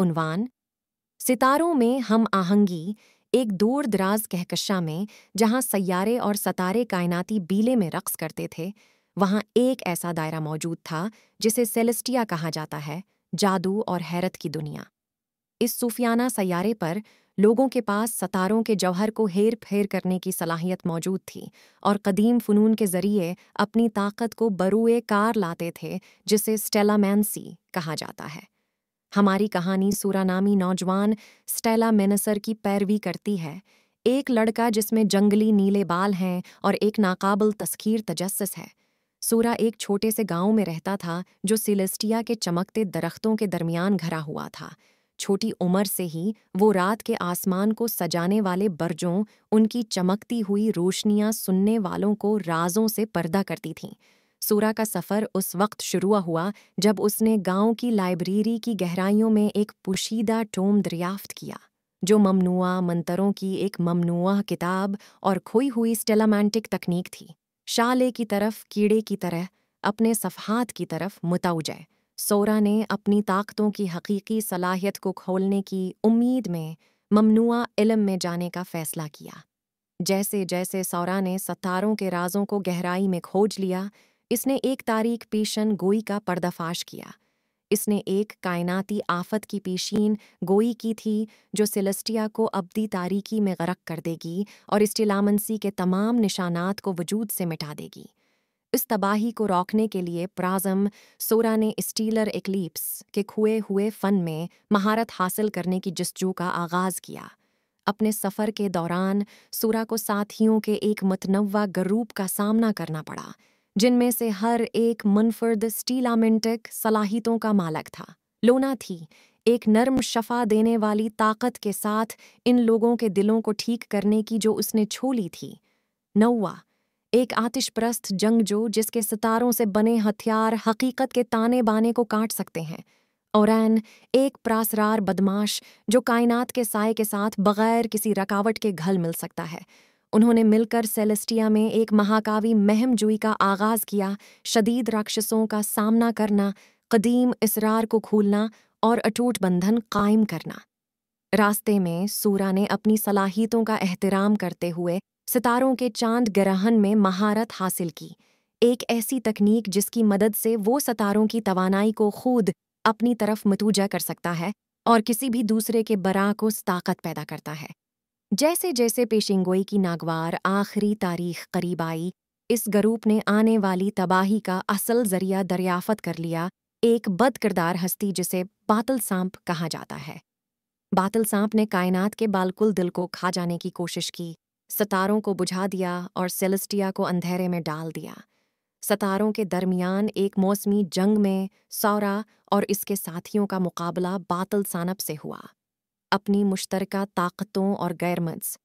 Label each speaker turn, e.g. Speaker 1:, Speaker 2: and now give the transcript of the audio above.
Speaker 1: उनवान सितारों में हम आहंगी एक दूर दराज कहकशा में जहाँ सैारे और सतारे कायनाती बीले में रक्स करते थे वहां एक ऐसा दायरा मौजूद था जिसे सेलेस्टिया कहा जाता है जादू और हैरत की दुनिया इस सूफियाना सैारे पर लोगों के पास सतारों के जौहर को हेर फेर करने की सलाहियत मौजूद थी और कदीम फ़नून के ज़रिए अपनी ताकत को बरूए कार लाते थे जिसे स्टेलामैनसी कहा जाता है हमारी कहानी सूरानामी नौजवान स्टेला मेनसर की पैरवी करती है एक लड़का जिसमें जंगली नीले बाल हैं और एक नाकाबल तस्खीर तजस्स है सूरा एक छोटे से गांव में रहता था जो सिलेस्टिया के चमकते दरख्तों के दरमियान घरा हुआ था छोटी उम्र से ही वो रात के आसमान को सजाने वाले बर्जों उनकी चमकती हुई रोशनियां सुनने वालों को राजों से पर्दा करती थीं सूरा का सफ़र उस वक्त शुरू हुआ जब उसने गांव की लाइब्रेरी की गहराइयों में एक पुशीदा टोम दरियाफ्त किया जो ममनुआ मंतरों की एक ममनुआ किताब और खोई हुई स्टेलामेंटिक तकनीक थी शाले की तरफ कीड़े की तरह अपने सफ़हात की तरफ मुतवजय सोरा ने अपनी ताकतों की हकीकी सलाहियत को खोलने की उम्मीद में ममनुआ इलम में जाने का फ़ैसला किया जैसे जैसे सौरा ने सतारों के राजों को गहराई में खोज लिया इसने एक तारीख पेशन गोई का पर्दाफाश किया इसने एक कायनाती आफत की पेशीन गोई की थी जो सिलस्टिया को अबदी तारीकी में गरक कर देगी और इस्टिलामनसी के तमाम निशानात को वजूद से मिटा देगी इस तबाही को रोकने के लिए प्राजम सोरा ने स्टीलर एक्लिप्स के खुए हुए फ़न में महारत हासिल करने की जस्जू का आगाज़ किया अपने सफ़र के दौरान सोरा को साथियों के एक मतनवा गरूप का सामना करना पड़ा जिनमें से हर एक मुनफर्द स्टीलामेंटिक सलाहितों का मालक था लोना थी एक नर्म शफा देने वाली ताकत के साथ इन लोगों के दिलों को ठीक करने की जो उसने छोली थी नौवा एक आतिशप्रस्त जंगजो जिसके सितारों से बने हथियार हकीकत के ताने बाने को काट सकते हैं और एक प्रासरार बदमाश जो कायनात के साय के साथ बगैर किसी रकावट के घल मिल सकता है उन्होंने मिलकर सेलेस्टिया में एक महाकावी महमजुई का आगाज किया शदीद राक्षसों का सामना करना कदीम इसरार को खोलना और अटूट बंधन कायम करना रास्ते में सूरा ने अपनी सलाहियतों का एहतराम करते हुए सितारों के चांद ग्रहण में महारत हासिल की एक ऐसी तकनीक जिसकी मदद से वो सितारों की तवानाई को खुद अपनी तरफ मतूजा कर सकता है और किसी भी दूसरे के बरा को ताकत पैदा करता है जैसे जैसे पेशेंगोई की नागवार आखिरी तारीख करीब आई इस गरूप ने आने वाली तबाही का असल जरिया दरियाफत कर लिया एक बद किरदार हस्ती जिसे बातल सांप कहा जाता है बातल सांप ने कायनात के बालकुल दिल को खा जाने की कोशिश की सतारों को बुझा दिया और सेलिस्टिया को अंधेरे में डाल दिया सतारों के दरमियान एक मौसमी जंग में सौरा और इसके साथियों का मुकाबला बातल सानप से हुआ अपनी मुश्तरक ताकतों और गैरमज